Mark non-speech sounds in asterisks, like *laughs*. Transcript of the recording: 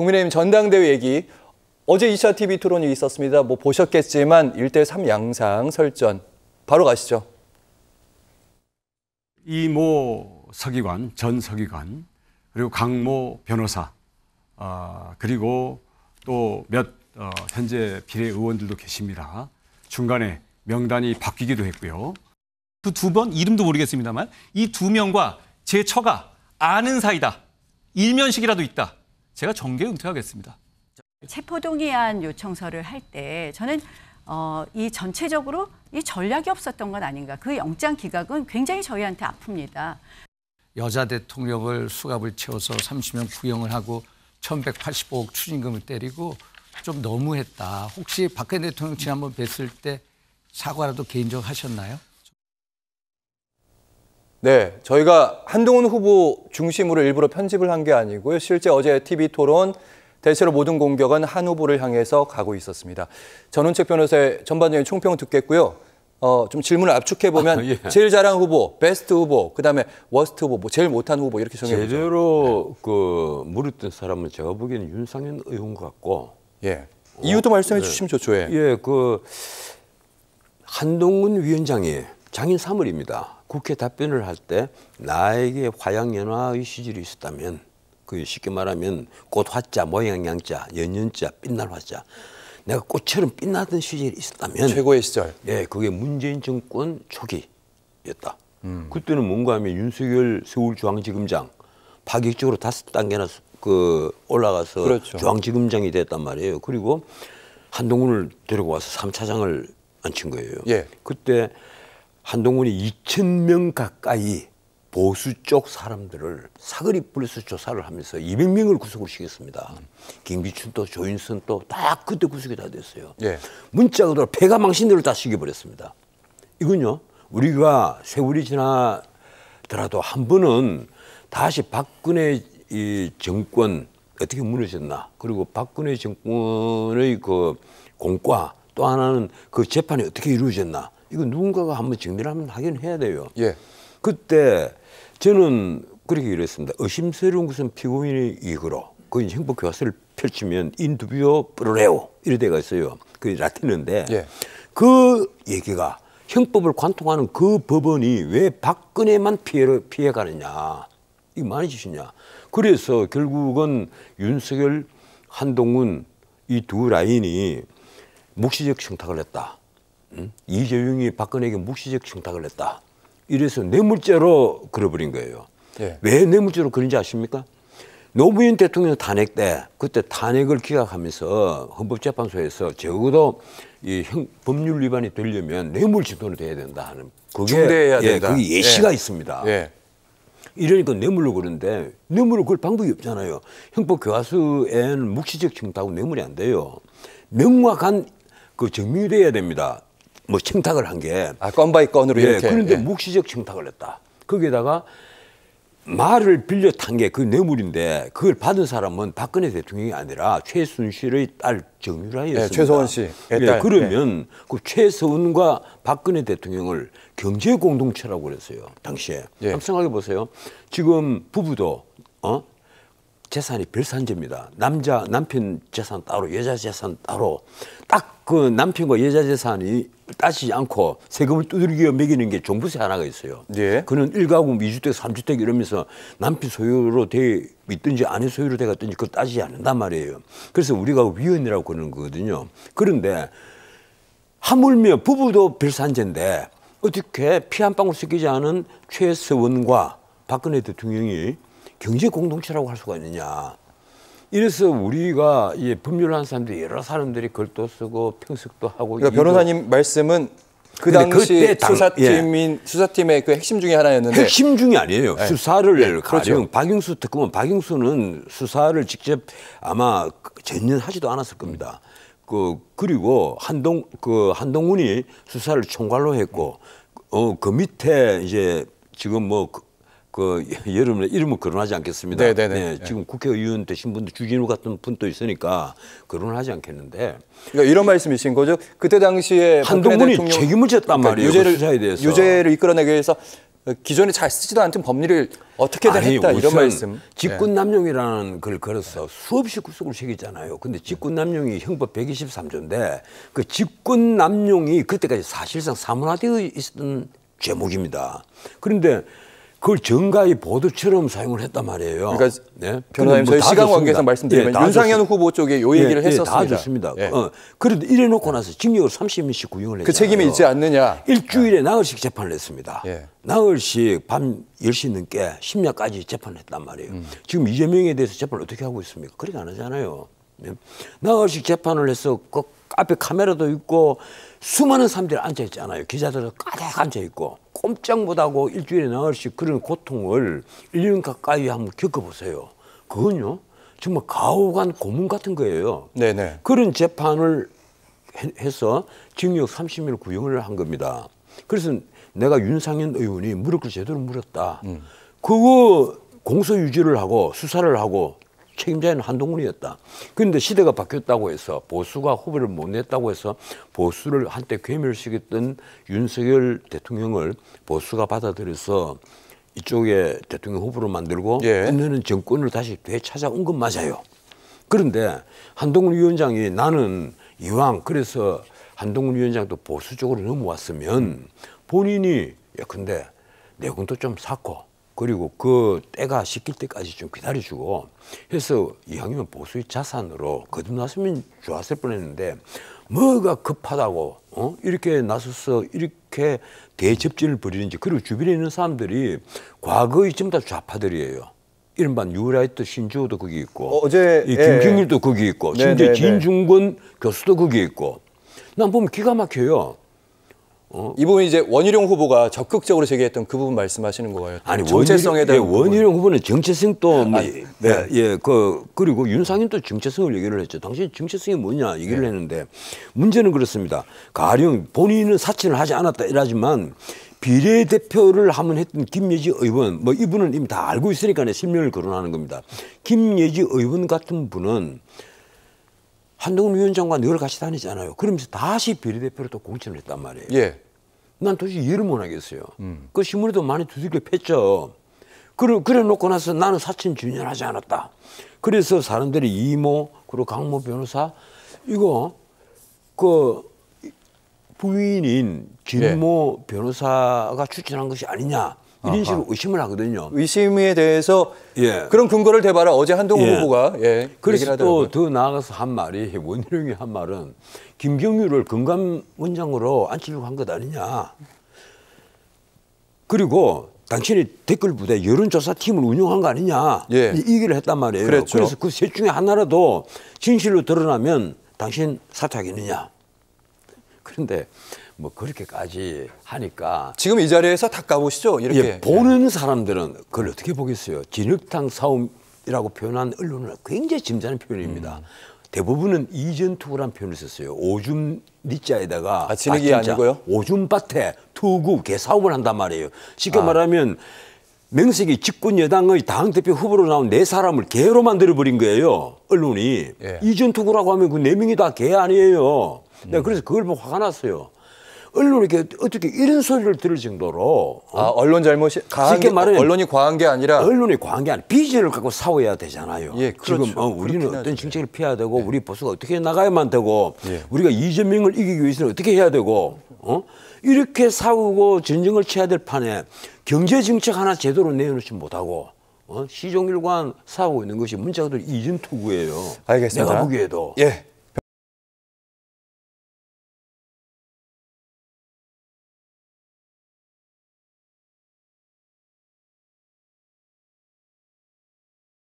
국민의힘 전당대회 얘기 어제 2차 TV 토론이 있었습니다. 뭐 보셨겠지만 1대3 양상 설전 바로 가시죠. 이모 서기관, 전 서기관, 그리고 강모 변호사, 아, 그리고 또몇 어, 현재 비례 의원들도 계십니다. 중간에 명단이 바뀌기도 했고요. 그두번 이름도 모르겠습니다만 이 두 명과 제 처가 아는 사이다. 일면식이라도 있다. 제가 정계 은퇴하겠습니다. 체포동의안 요청서를 할 때 저는 어, 이 전체적으로 이 전략이 없었던 건 아닌가. 그 영장 기각은 굉장히 저희한테 아픕니다. 여자 대통령을 수갑을 채워서 30년 구형을 하고 1,185억 추징금을 때리고 좀 너무했다. 혹시 박근혜 대통령 지난번 뵀을 때 사과라도 개인적 으로 하셨나요? 네, 저희가 한동훈 후보 중심으로 일부러 편집을 한 게 아니고요. 실제 어제 TV 토론 대체로 모든 공격은 한 후보를 향해서 가고 있었습니다. 전원책 변호사의 전반적인 총평 듣겠고요. 어, 좀 질문을 압축해 보면 아, 예. 제일 잘한 후보, 베스트 후보, 그다음에 워스트 후보, 뭐 제일 못한 후보 이렇게 정해 보죠. 제대로 네. 그 무릎뜬 사람은 제가 보기에는 윤상현 의원 같고. 예. 어, 이유도 말씀해 네. 주시면 좋죠. 예. 예, 그 한동훈 위원장이 장인 사물입니다. 국회 답변을 할 때 나에게 화양연화의 시절이 있었다면 그 쉽게 말하면 꽃 화자 모양 양자 연연자 빛날 화자 내가 꽃처럼 빛나던 시절이 있었다면 최고의 시절 예 그게 문재인 정권 초기였다 음. 그때는 뭔가 하면 윤석열 서울중앙지검장 파격적으로 다섯 단계나 그 올라가서 그렇죠. 중앙지검장이 됐단 말이에요 그리고 한동훈을 데리고 와서 3차장을 앉힌 거예요 예. 그때 한동훈이 2천명 가까이 보수 쪽 사람들을 사거리 뿔에서 조사를 하면서 200명을 구속을 시켰습니다. 음. 김기춘도 조인선도 다 그때 구속이 다 됐어요. 예. 문자 그대로 폐가 망신들을 다 시켜버렸습니다. 이건요, 우리가 세월이 지나더라도 한 번은 다시 박근혜 이 정권 어떻게 무너졌나 그리고 박근혜 정권의 그 공과 또 하나는 그 재판이 어떻게 이루어졌나 이거 누군가가 한번 증명을 하면 하긴 해야 돼요. 예. 그때 저는 그렇게 이랬습니다. 의심스러운 것은 피고인의 이익으로 그 행복 교화서를 펼치면 인두비오 프로레오 이래 돼가 있어요. 그게 라틴인데 예. 그 얘기가 형법을 관통하는 그 법원이 왜 박근혜만 피해를 피해가느냐 이게 많이 짓이냐. 그래서 결국은 윤석열, 한동훈 이 두 라인이 묵시적 청탁을 했다. 음? 이재용이 박근혜에게 묵시적 청탁을 했다. 이래서 뇌물죄로 네 그려버린 거예요. 예. 왜 뇌물죄로 네 그런지 아십니까? 노무현 대통령 탄핵 때 그때 탄핵을 기각하면서 헌법재판소에서 적어도 이 형, 법률 위반이 되려면 뇌물지도는 네 돼야 된다 하는 그게 중대해야 예, 된다. 그게 예시가 예. 있습니다. 예. 이러니까 뇌물로 그런데 뇌물을 그걸 방법이 없잖아요. 형법 교과서에는 묵시적 청탁하고 뇌물이 안 돼요. 명확한 그 증명이 돼야 됩니다. 뭐침탁을한 게. 아, 건 바이 건으로 예, 이렇게. 그런데 예. 묵시적 청탁을 했다. 거기에다가 말을 빌려 탄 게 그 뇌물인데 그걸 받은 사람은 박근혜 대통령이 아니라 최순실의 딸 정유라였습니다. 네, 예, 최서원 씨. 네, 딸. 그러면 네. 그 최서원과 박근혜 대통령을 경제 공동체라고 그랬어요. 당시에. 네. 합성하게 보세요. 지금 부부도 어? 재산이 별산재입니다 남자 남편 재산 따로 여자 재산 따로 딱 그 남편과 여자 재산이 따지지 않고 세금을 두들겨 매기는 게 종부세 하나가 있어요. 네. 그는 일가구이주택삼주택 이러면서 남편 소유로 돼 있든지 아내 소유로 돼 갔든지 그거 따지지 않는단 말이에요. 그래서 우리가 위헌이라고 그러는 거거든요. 그런데 하물며 부부도 별산재인데 어떻게 피 한 방울 섞이지 않은 최서원과 박근혜 대통령이 경제 공동체라고 할 수가 있느냐. 이래서 우리가 이 법률을 하는 사람들이 여러 사람들이 글도 쓰고 평석도 하고. 그러니까 변호사님 말씀은 그 당시 당, 수사팀인 예. 수사팀의 그 핵심 중에 하나였는데 핵심 중이 아니에요. 네. 수사를 예, 가령 그렇죠. 박영수 특검은 박영수는 수사를 직접 아마 전년하지도 않았을 겁니다. 그 그리고 한동 그 한동훈이 수사를 총괄로 했고 어 그 밑에 이제 지금 뭐 그그 *laughs* 여름에 이름을 거론하지 않겠습니다. 네네네. 네, 네. 네, 네, 지금 국회의원 되신 분도 주진우 같은 분도 있으니까 거론하지 않겠는데. 그러니까 이런 말씀이신 거죠. 그때 당시에 한동훈이 책임을 졌단 그러니까 말이에요. 그 유죄를 대해서 유죄를 이끌어내기 위해서 기존에 잘 쓰지도 않던 법리를 어떻게든 아니, 했다 이런 말씀. 직권남용이라는 걸 걸어서 수없이 구속을 시키잖아요. 근데 직권남용이 형법 123조인데 그 직권남용이 그때까지 사실상 사문화되어 있었던 제목입니다 그런데 그걸 정가의 보도처럼 사용을 했단 말이에요. 그러니까 네. 변호사님 뭐저 시간 관계상 말씀드리면 예, 윤상현 후보 쪽에 요 얘기를 예, 했었습니다. 예, 다 좋습니다. 예. 어, 그래도 이래놓고 나서 징역을 30년씩 구형을 그 했잖요그 책임이 있지 않느냐. 일주일에 나흘씩 재판을 했습니다. 예. 나흘씩 밤 10시 넘게 심야까지 재판을 했단 말이에요. 음. 지금 이재명에 대해서 재판을 어떻게 하고 있습니까? 그렇게 안 하잖아요. 예. 나가시 재판을 해서 그 앞에 카메라도 있고 수많은 사람들이 앉아 있잖아요. 기자들도 가득 앉아 있고 꼼짝 못하고 일주일에 나가시 그런 고통을 1년 가까이 한번 겪어보세요. 그건요 정말 가오간 고문 같은 거예요. 네네. 그런 재판을 해서 징역 30일 구형을 한 겁니다. 그래서 내가 윤상현 의원이 무릎을 제대로 물었다. 음. 그거 공소 유지를 하고 수사를 하고 책임자인 한동훈이었다. 그런데 시대가 바뀌었다고 해서 보수가 후보를 못 냈다고 해서 보수를 한때 괴멸시켰던 윤석열 대통령을 보수가 받아들여서 이쪽에 대통령 후보로 만들고 예. 끝내는 정권을 다시 되찾아온 건 맞아요. 그런데 한동훈 위원장이 나는 이왕 그래서 한동훈 위원장도 보수 쪽으로 넘어왔으면 본인이 예 근데 내공도 좀 샀고 그리고 그 때가 씻길 때까지 좀 기다려주고 해서 이왕이면 보수의 자산으로 거듭났으면 좋았을 뻔했는데 뭐가 급하다고 어? 이렇게 나서서 이렇게 대접진을 벌이는지 그리고 주변에 있는 사람들이 과거의 전부 다 좌파들이에요. 이른바 뉴라이트 신주호도 거기 있고 어, 제 예, 김경일도 거기 있고 네, 심지어 네, 네, 진중권 교수도 거기 있고 난 보면 기가 막혀요. 어? 이 부분 이제 원희룡 후보가 적극적으로 제기했던 그 부분 말씀하시는 거예요. 아니 정체성에 예, 대한 원희룡, 후보는 정체성 또 아, 뭐, 네. 예, 예, 그 그리고 윤상현도 정체성을 얘기를 했죠. 당신 정체성이 뭐냐 얘기를 네. 했는데 문제는 그렇습니다. 가령 본인은 사칭을 하지 않았다 이라지만 비례대표를 하면 했던 김예지 의원 뭐 이분은 이미 다 알고 있으니까 내 실명을 거론하는 겁니다. 김예지 의원 같은 분은 한동훈 위원장과 늘 같이 다니잖아요. 그러면서 다시 비례대표로 또 공천을 했단 말이에요. 예. 난 도저히 이해를 못 하겠어요. 음. 그 신문에도 많이 두들겨 팼죠. 그래, 그래 놓고 나서 나는 사천 진연하지 않았다. 그래서 사람들이 이모, 그리고 강모 변호사, 이거, 그, 부인인 예. 진모 예. 변호사가 추천한 것이 아니냐. 이런 식으로 의심을 하거든요. 의심에 대해서 예. 그런 근거를 대봐라. 어제 한동훈 예. 후보가 예, 그래서 또 더 나아가서 한 말이 *laughs* 원희룡이 한 말은 김경유를 금감원장으로 앉히려고 한 것 아니냐. 그리고 당신이 댓글 부대 여론조사팀을 운영한 거 아니냐. 예. 이 얘기를 했단 말이에요. 그랬죠. 그래서 그 셋 중에 하나라도 진실로 드러나면 당신 사퇴하겠느냐. 텐데 뭐 그렇게까지 하니까 지금 이 자리에서 다 까보시죠 이렇게 예, 보는 예. 사람들은 그걸 어떻게 보겠어요 진흙탕 싸움이라고 표현한 언론은 굉장히 짐작한 표현입니다 음. 대부분은 이전투구란 표현을 썼어요 오줌 니자에다가 아, 진흙이 아니고요 오줌밭에 투구 개싸움을 한단 말이에요 쉽게 아. 말하면 명색이 집권 여당의 당대표 후보로 나온 네 사람을 개로 만들어버린 거예요. 언론이. 예. 이전투구라고 하면 그 네 명이 다 개 아니에요. 내가 네, 음. 그래서 그걸 보고 화가 났어요. 언론이 어떻게 이런 소리를 들을 정도로 어? 아 언론 잘못이 쉽게 말하면 언론이 과한 게 아니라 언론이 과한 게 아니라 비전을 갖고 싸워야 되잖아요. 예, 그렇죠. 지금 어, 우리는 어떤 하 정책을 피해야 되고 네. 우리 보수가 어떻게 나가야만 되고 네. 우리가 이재명을 이기기 위해서는 어떻게 해야 되고 어? 이렇게 싸우고 전쟁을 쳐야 될 판에 경제 정책 하나 제대로 내놓지 못하고 어? 시종일관 싸우고 있는 것이 문자그대로 이전 투구예요. 알겠습니다. 내가 보기에도 예.